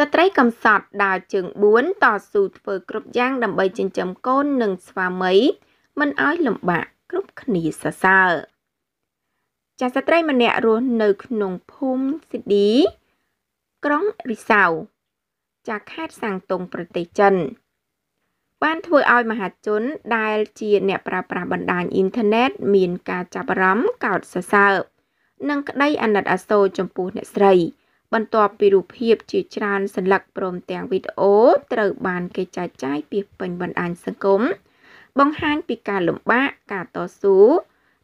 ស្ត្រីកំសត់ដើរជើង4តស៊ូធ្វើគ្រប់យ៉ាង ដើម្បីចិញ្ចឹមកូននិងស្វាមីមិនឲ្យលំបាកគ្រប់គ្នាសរសើរចាស្ត្រីម្នាក់រស់នៅក្នុងភូមិស៊ីឌីក្រុងរីសៅចាខេត្តសាំងតុងប្រទេសចិនបានធ្វើឲ្យមហាជន ដែលជា អ្នកប្រើប្រាស់បណ្ដាញអ៊ីនធឺណិតមានការចាប់អារម្មណ៍កោតសរសើរនិងក្តីអាណិតអាសូរចំពោះអ្នកស្រីបន្ទាប់ពីរូបភាពជាច្រើនសន្លឹកព្រមទាំងវីដេអូត្រូវបានគេចែកចាយពីពេញបណ្ដាញសង្គមបង្ហាញពីការលំបាកការតស៊ូ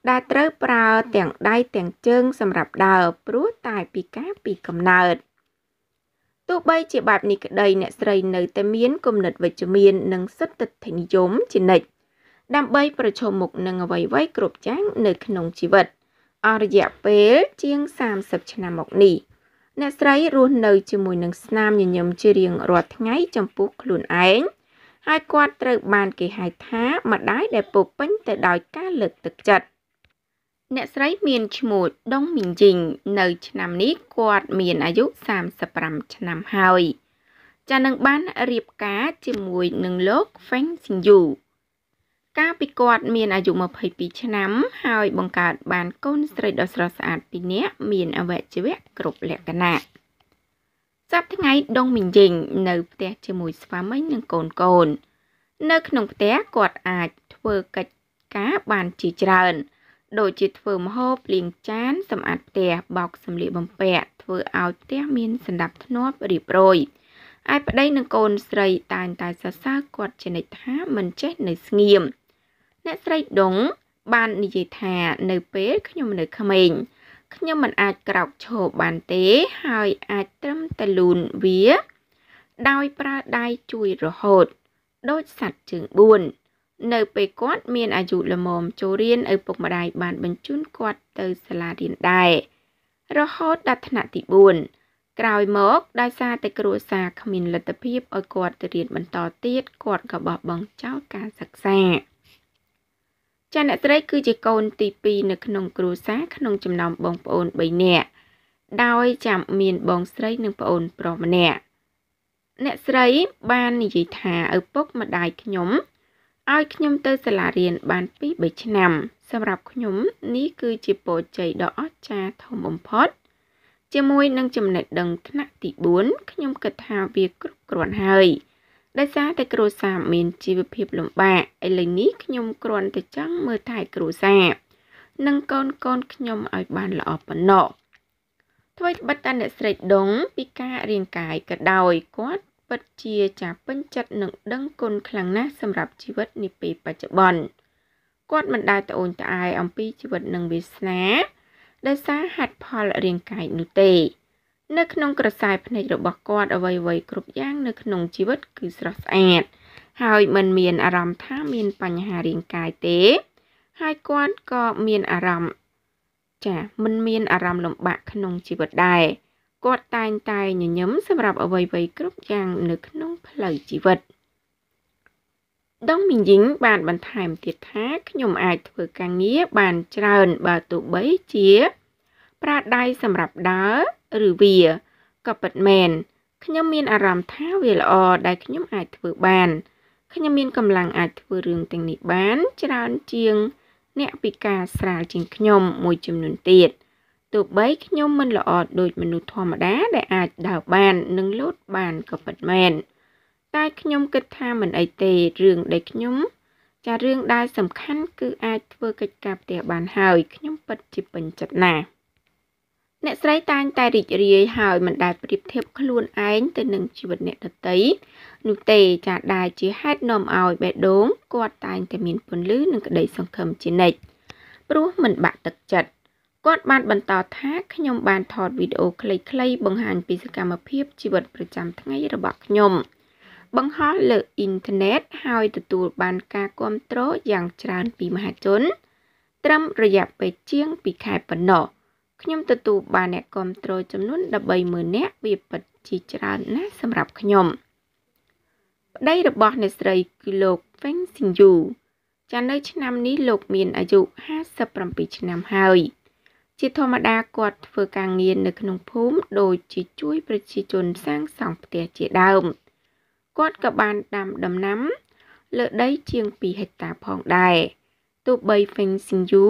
ដែលត្រូវប្រើទាំងដៃទាំងជើងសម្រាប់ដើរព្រោះតែពីការពីកំណើតទោះបីជាបែបនេះក្តីអ្នកស្រីនៅតែមានគំនិតវិជ្ជមាននិងសិទ្ធិធនិយមជានិច្ចដើម្បីប្រឈមមុខនឹងអ្វីៗគ្រប់យ៉ាងនៅក្នុងជីវិត អររយៈពេលជាង30ឆ្នាំមកនេះ។អ្នកស្រីរស់នៅជាមួយនឹងស្នាមញញឹមជារៀងរាល់ថ្ងៃចំពោះខ្លួនឯងហើយគាត់ត្រូវបានគេហៅថាម្ដាយដែលពោពេញទៅដោយការលើកទឹកចិត្តអ្នកស្រីមានឈ្មោះដុងមីងជីងនៅ ឆ្នាំនេះគាត់មានអាយុ35ឆ្នាំហើយ ចានឹងបានរៀបការជាមួយនឹងលោក Feng Xingyu កាលពីគាត់មានអាយុ22ឆ្នាំ ហើយបង្កើតបានកូនស្រីដ៏ស្រស់ស្អាតពីរនាក់មានអវយវៈគ្រប់លក្ខណៈសប្តាហ៍ថ្ងៃដងមីងយិញនៅផ្ទះជាមួយស្វាមីនិងកូនកូន នៅក្នុងផ្ទះគាត់អាចធ្វើកិច្ចការបានជាច្រើន ដូចជាធ្វើម្ហូបលាងចានសម្អាតផ្ទះបោកសម្លៀកបំពាក់ធ្វើឲ្យផ្ទះមានសណ្ដាប់ធ្នាប់រៀបរយឯប្តីនិងកូនស្រីតែងតែសរសើរគាត់ជានិច្ចថាមិនចេះនៅស្ងៀមអ្នកស្រីដុងបាននិយាយថានៅពេលខ្ញុំនៅក្មេងខ្ញុំមិនអាចក្រោកឈរបានទេហើយអាចត្រឹមតែលូនវា ដោយប្រើដៃជួយរហូត ដូចសัตว์ជើង4នៅពេលគាត់មានអាយុល្មមចូលរៀនឪពុកម្ដាយបានបញ្ជូនគាត់ទៅសាលារៀនដែររហូតដល់ថ្នាក់ទី4ក្រោយមកដោយសារតែគ្រួសារគ្មានលទ្ធភាពឲ្យគាត់ទៅរៀនបន្តទៀតគាត់ក៏បោះបង់ចោលការសិក្សាចាអ្នកត្រីគឺជាកូនទី2នៅក្នុងគ្រួសារក្នុងចំណោមបងប្អូន3នាក់ដោយចាំមានបងស្រីនិងប្អូនប្រុសម្នាក់អ្នកស្រីបាននិយាយថាឪពុកម្ដាយខ្ញុំឲ្យខ្ញុំទៅសាលារៀនបាន2 3ឆ្នាំសម្រាប់ខ្ញុំ នេះគឺជាពរជ័យដ៏អស្ចារ្យធំបំផុត ជាមួយនឹងចំណេះដឹងថ្នាក់ទី4ខ្ញុំគិតថាវាគ្រប់គ្រាន់ហើយ។ដោយសារតែគ្រួសារមានជីវភាពលំបាកឥឡូវនេះខ្ញុំ គ្រាន់តែចង់មើលថែគ្រួសារនិងកូនកូនខ្ញុំឲ្យបានល្អប៉ុណ្ណោះថ្មីបិទតាអ្នកស្រីដងពីការរាងកាយក៏ដោយគាត់ពិតជាចាពេញចិត្តនិង ដឹងគុណខ្លាំងណាស់សម្រាប់ជីវិតនាពេលបច្ចុប្បន្នគាត់មិនដែលត្អូញត្អែអំពីជីវិតនិងវាសនាដោយសារហេតុផលរាងកាយនោះទេនៅក្នុងក្រសែភ្នែករបស់គាត់អ្វីៗគ្រប់យ៉ាង នៅក្នុងជីវិតគឺស្រស់ស្អាតហើយមិនមានអារម្មណ៍ថាមានបញ្ហារាងកាយទេហើយគាត់ក៏មានអារម្មណ៍ចាមិនមានអារម្មណ៍លំបាកក្នុងជីវិតដែរគាត់តែងតែញញឹមសម្រាប់អ្វីៗគ្រប់យ៉ាង នៅ ក្នុងផ្លូវជីវិតដងមីងយីងបានបន្ថែមទៀតថាខ្ញុំអាចធ្វើការងារបានច្រើនបើទោះបីជា ប្រាដៃសម្រាប់ដើរឬវាក៏ពិតមែនខ្ញុំមានអារម្មណ៍ថាវាល្អដែលខ្ញុំ អាចធ្វើបានខ្ញុំមានកម្លាំងអាចធ្វើរឿងទាំងនេះបានច្រើនជាង អ្នកពិការស្រាលជាងខ្ញុំមួយចំនួនទៀតទោះបីខ្ញុំមិនល្អដូចមនុស្សធម្មតាដែលអាចដើរបាន និងលោតបានក៏ពិតមែនតែខ្ញុំគិតថាមិនអីទេរឿងដែលខ្ញុំចារឿងដែលសំខាន់គឺអាចធ្វើកិច្ចការផ្ទះបានហើយខ្ញុំពិតជាពេញចិត្តណាស់អ្នកស្រីតែងតែរីករាយហើយមិនដែលប្រៀបធៀបខ្លួនឯងទៅនឹងជីវិតអ្នកដទៃនោះទេចាដែលជាហេតុនាំឲ្យបេះដូងគាត់តែងតែមានពន្លឺនិងក្តីសង្ឃឹមជានិច្ចព្រោះមិនបាក់ទឹកចិត្តគាត់បានបន្តថាខ្ញុំបានថតវីដេអូខ្លីៗបង្ហាញពីសកម្មភាពជីវិតប្រចាំថ្ងៃរបស់ខ្ញុំបង្ហោះលើអ៊ីនធឺណិតហើយទទួលបានការគាំទ្រយ៉ាងច្រើនពីមហាជនត្រឹមរយៈពេលជាង2ខែប៉ុណ្ណោះខ្ញុំទទួលបានអ្នកគ្រប់គ្រងចំនួន130,000នាក់វាពិតជាច្រើនណាស់សម្រាប់ខ្ញុំ ប្តីរបស់អ្នកស្រីគឺលោក Feng Xingyu ចានៅឆ្នាំនេះលោកមានអាយុ57ឆ្នាំហើយ ជាធម្មតាគាត់ធ្វើការងារនៅក្នុងភូមិដូចជាជួយប្រជាជនសាងសង់ផ្ទះជាដើមគាត់ក៏បានដាំដំណាំ លើដីជាង2ហិកតាផងដែរទោះបី Feng Xingyu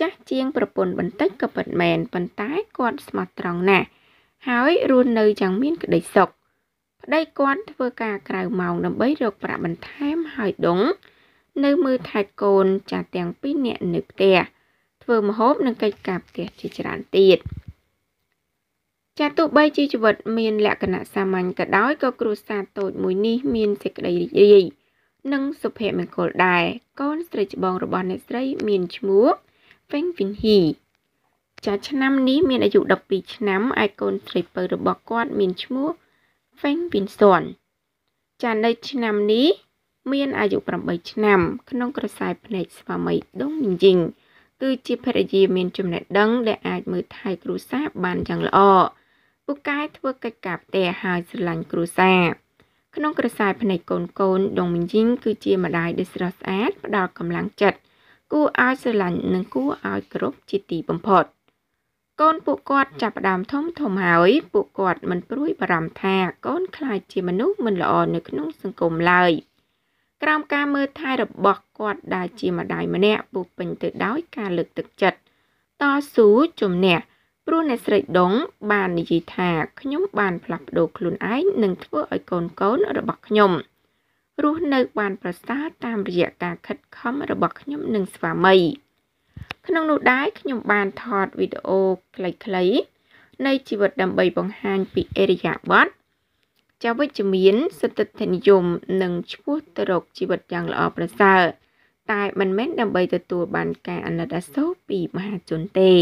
ចាស់ជាងប្រពន្ធបន្តិចក៏ពិតមែនប៉ុន្តែគាត់ស្មោះត្រង់ណាស់ហើយរស់នៅយ៉ាងមានក្តីសុខប្តីគាត់ធ្វើការក្រៅម៉ោងដើម្បីរកប្រាក់បន្ថែមហើយដងនៅមើលថែកូនចាស់ទាំងពីរនាក់នៅផ្ទះធ្វើម្ហូបនិងកិច្ចការផ្ទះជាច្រើនទៀតចាទោះបីជាជីវិតមានលក្ខណៈសាមញ្ញក៏ដោយក៏គ្រួសារតូចមួយនេះមានសេចក្តីរីករាយនិងសុភមង្គលដែរកូនស្រីច្បងរបស់អ្នកស្រីមានឈ្មោះពេញវិនហ៊ីចាឆ្នាំនេះមានអាយុ12ឆ្នាំឯកូនស្រីពៅរបស់គាត់មានឈ្មោះហ្វេងវិនសុនចានៅឆ្នាំនេះមានអាយុ8ឆ្នាំ ក្នុងក្រសែភ្នែកស្វាមីដងមីងយីងគឺជាភរិយាមានចំណេះដឹងដែលអាចមើលថែគ្រួសារបានយ៉ាងល្អពូកែធ្វើកិច្ចការផ្ទះហើយស្រឡាញ់គ្រួសារក្នុងក្រសែភ្នែកកូនកូនដងមីងយីងគឺជាម្ដាយដែលស្រស់ស្អាតផ្ដល់កម្លាំងចិត្តគួរឲ្យស្រឡាញ់និងគួរឲ្យគោរពជាទីបំផុត កូនពួកគាត់ចាប់ផ្ដើមធំធំហើយ ពួកគាត់មិនព្រួយបារម្ភថាកូនខ្លាចជាមនុស្សមិនល្អនៅក្នុងសង្គមឡើយក្រោមការមើលថែរបស់គាត់ដែលជាម្ដាយម្នាក់ពុះពេញទៅដោយការលើកទឹកចិត្តតស៊ូជំនះព្រោះអ្នកស្រីដងបាននិយាយថាខ្ញុំបានផ្លាស់ប្ដូរខ្លួនឯងនិងធ្វើឲ្យកូនកូនរបស់ខ្ញុំ។រស់នៅបានប្រសើរតាមរយៈការខិតខំរបស់ខ្ញុំនិងស្វាមីក្នុងនោះដែរខ្ញុំបានថតវីដេអូខ្លីៗនៃជីវិតដើម្បីបង្ហាញពីអេរិយាប័ត្រចាវិជ្ជមានសតិធនិយមនិងឈ្មោះទៅរកជីវិតយ៉ាងល្អប្រសើរតែ មិនមែនដើម្បីទទួលបានការអាណិតអាសូរពីមហាជនទេ